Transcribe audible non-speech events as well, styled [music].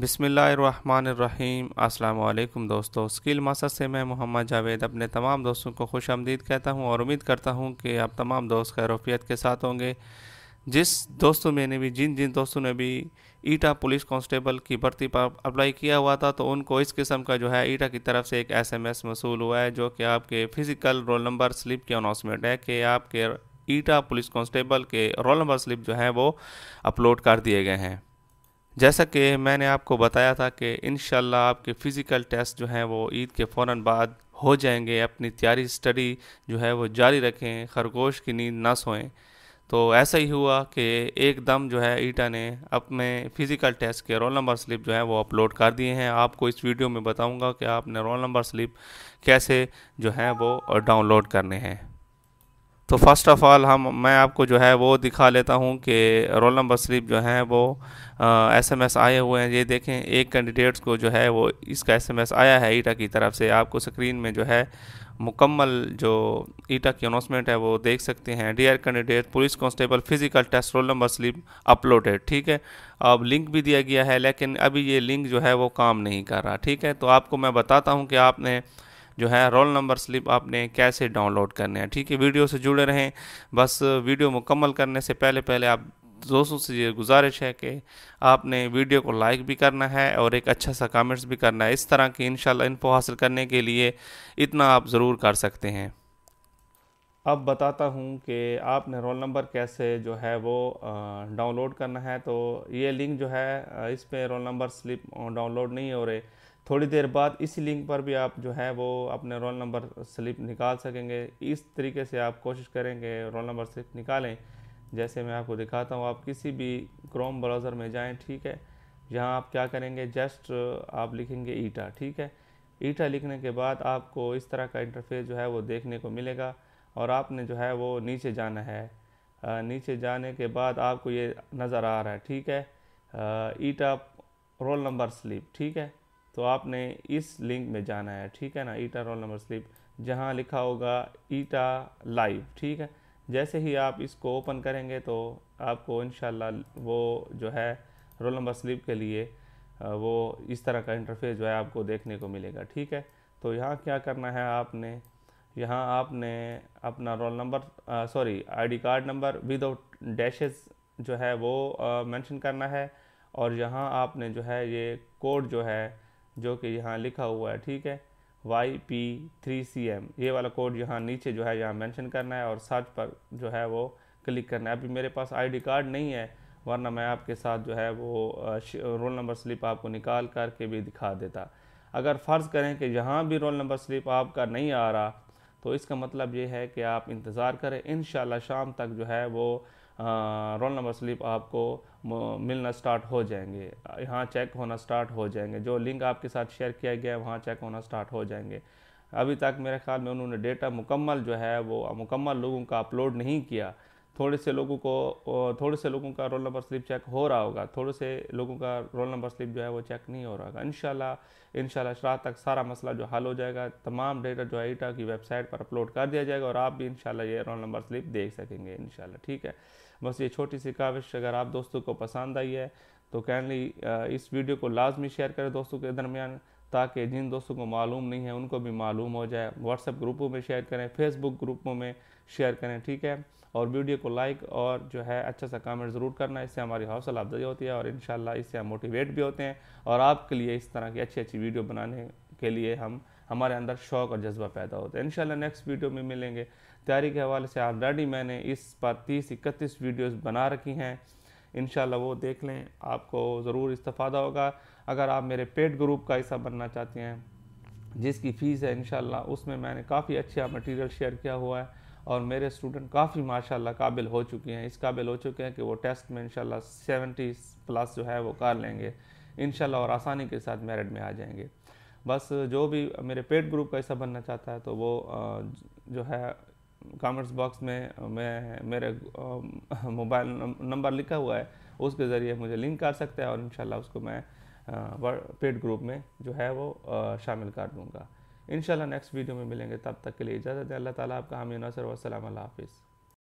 बिसमीम् अल्लाम दोस्तों skill master से मैं मोहम्मद जावेद अपने तमाम दोस्तों को खुश आमदीद कहता हूं और उम्मीद करता हूं कि आप तमाम दोस्त खैरूफियत के साथ होंगे जिस दोस्तों में भी जिन जिन दोस्तों ने भी ईटा पुलिस कांस्टेबल की भर्ती पर अप्लाई किया हुआ था तो उनको इस किस्म का जो है ईटा की तरफ से एक एस एम एस मसूल हुआ है जो कि आपके फ़िज़िकल रोल नंबर स्लिप की अनाउंसमेंट है कि आपके ईटा पुलिस कांस्टेबल के रोल नंबर स्लिप जो है वो अपलोड कर दिए गए हैं जैसा कि मैंने आपको बताया था कि इन आपके फ़िज़िकल टेस्ट जो हैं वो ईद के फ़ौर बाद हो जाएंगे अपनी तैयारी स्टडी जो है वो जारी रखें खरगोश की नींद ना सोएं तो ऐसा ही हुआ कि एकदम जो है ईटा ने अपने फ़िज़िकल टेस्ट के रोल नंबर स्लिप जो है वो अपलोड कर दिए हैं आपको इस वीडियो में बताऊंगा कि आपने रोल नंबर स्लिप कैसे जो है वो डाउनलोड करने हैं तो फर्स्ट ऑफ़ ऑल हम मैं आपको जो है वो दिखा लेता हूँ कि रोल नंबर स्लिप जो है वो एस एम एस आए हुए हैं ये देखें एक कैंडिडेट्स को जो है वो इसका एस एम एस आया है ईटा की तरफ से आपको स्क्रीन में जो है मुकम्मल जो ईटा की अनाउंसमेंट है वो देख सकते हैं dear candidate police constable physical test roll number slip uploaded ठीक है अब लिंक भी दिया गया है लेकिन अभी ये लिंक जो है वो काम नहीं कर रहा ठीक है तो आपको मैं बताता हूँ कि आपने जो है रोल नंबर स्लिप आपने कैसे डाउनलोड करने हैं ठीक है वीडियो से जुड़े रहें बस वीडियो मुकम्मल करने से पहले पहले आप दोस्तों से ये गुजारिश है कि आपने वीडियो को लाइक भी करना है और एक अच्छा सा कमेंट्स भी करना है इस तरह की इन इनको हासिल करने के लिए इतना आप ज़रूर कर सकते हैं अब बताता हूँ कि आपने रोल नंबर कैसे जो है वो डाउनलोड करना है तो ये लिंक जो है इस पर रोल नंबर स्लिप डाउनलोड नहीं हो रहे थोड़ी देर बाद इसी लिंक पर भी आप जो है वो अपने रोल नंबर स्लिप निकाल सकेंगे इस तरीके से आप कोशिश करेंगे रोल नंबर स्लिप निकालें जैसे मैं आपको दिखाता हूँ आप किसी भी क्रोम ब्राउज़र में जाएं ठीक है यहाँ आप क्या करेंगे जस्ट आप लिखेंगे ईटा ठीक है ईटा लिखने के बाद आपको इस तरह का इंटरफेस जो है वो देखने को मिलेगा और आपने जो है वो नीचे जाना है नीचे जाने के बाद आपको ये नज़र आ रहा है ठीक है ईटा रोल नंबर स्लिप ठीक है तो आपने इस लिंक में जाना है ठीक है ना ईटा रोल नंबर स्लिप जहाँ लिखा होगा ईटा लाइव ठीक है जैसे ही आप इसको ओपन करेंगे तो आपको इन वो जो है रोल नंबर स्लिप के लिए वो इस तरह का इंटरफेस जो है आपको देखने को मिलेगा ठीक है तो यहाँ क्या करना है आपने यहाँ आपने अपना roll number sorry ID card number without dashes जो है वो मेंशन करना है और यहाँ आपने जो है ये कोड जो है जो कि यहाँ लिखा हुआ है ठीक है Y P three C M ये वाला कोड यहाँ नीचे जो है यहाँ मेंशन करना है और सर्च पर जो है वो क्लिक करना है अभी मेरे पास आईडी कार्ड नहीं है वरना मैं आपके साथ जो है वो रोल नंबर स्लिप आपको निकाल करके भी दिखा देता अगर फ़र्ज़ करें कि यहाँ भी रोल नंबर स्लिप आपका नहीं आ रहा तो इसका मतलब ये है कि आप इंतज़ार करें इन शाम तक जो है वो रोल नंबर स्लिप आपको मिलना स्टार्ट हो जाएंगे यहाँ चेक होना स्टार्ट हो जाएंगे जो लिंक आपके साथ शेयर किया गया है वहाँ चेक होना स्टार्ट हो जाएंगे अभी तक मेरे ख्याल में उन्होंने डेटा मुकम्मल जो है वो मुकम्मल लोगों का अपलोड नहीं किया थोड़े से लोगों को थोड़े से लोगों का रोल नंबर स्लिप चेक हो रहा होगा थोड़े से लोगों का रोल नंबर स्लिप जो है वो चेक नहीं हो रहा होगा इनशाला इन शाह तक सारा मसला जो हल हो जाएगा तमाम डेटा जो है ईटा की वेबसाइट पर अपलोड कर दिया जाएगा और आप भी इनशाला ये रोल नंबर स्लिप देख सकेंगे इनशाला ठीक है बस ये छोटी सी काविश अगर आप दोस्तों को पसंद आई है तो कैंडली इस वीडियो को लाजमी शेयर करें दोस्तों के दरमियान ताकि जिन दोस्तों को मालूम नहीं है उनको भी मालूम हो जाए व्हाट्सएप ग्रुपों में शेयर करें फेसबुक ग्रुपों में शेयर करें ठीक है और वीडियो को लाइक और जो है अच्छा सा कमेंट ज़रूर करना इससे हमारी हौसला अफजाई होती है और इन इससे हम मोटिवेट भी होते हैं और आपके लिए इस तरह की अच्छी अच्छी वीडियो बनाने के लिए हम हमारे अंदर शौक और जज्बा पैदा होता है इन नेक्स्ट वीडियो में मिलेंगे तैयारी के हवाले से ऑलरेडी मैंने इस पर तीस इकतीस वीडियोस बना रखी हैं इन वो देख लें आपको ज़रूर इस्तफ़ादा होगा अगर आप मेरे पेड ग्रुप का हिस्सा बनना चाहते हैं जिसकी फ़ीस है इन उसमें मैंने काफ़ी अच्छा मटेरियल शेयर किया हुआ है और मेरे स्टूडेंट काफ़ी माशाल्लाह काबिल हो चुके हैं इस काबिल हो चुके हैं कि वो टेस्ट में इंशाल्लाह सेवेंटी प्लस जो है वो कर लेंगे इंशाल्लाह और आसानी के साथ मेरिट में आ जाएंगे बस जो भी मेरे पेड ग्रुप का हिस्सा बनना चाहता है तो वो जो है कामर्स बॉक्स में मैं मेरे मोबाइल um, नंबर [laughs] लिखा हुआ है उसके ज़रिए मुझे लिंक कर सकते हैं और इन उसको मैं पेड uh, ग्रुप में जो है वो uh, शामिल कर दूँगा इन नेक्स्ट वीडियो में मिलेंगे तब तक के लिए इजाज़त है अल्लाह ताला आपका हामी नसर वसलम हाफिज़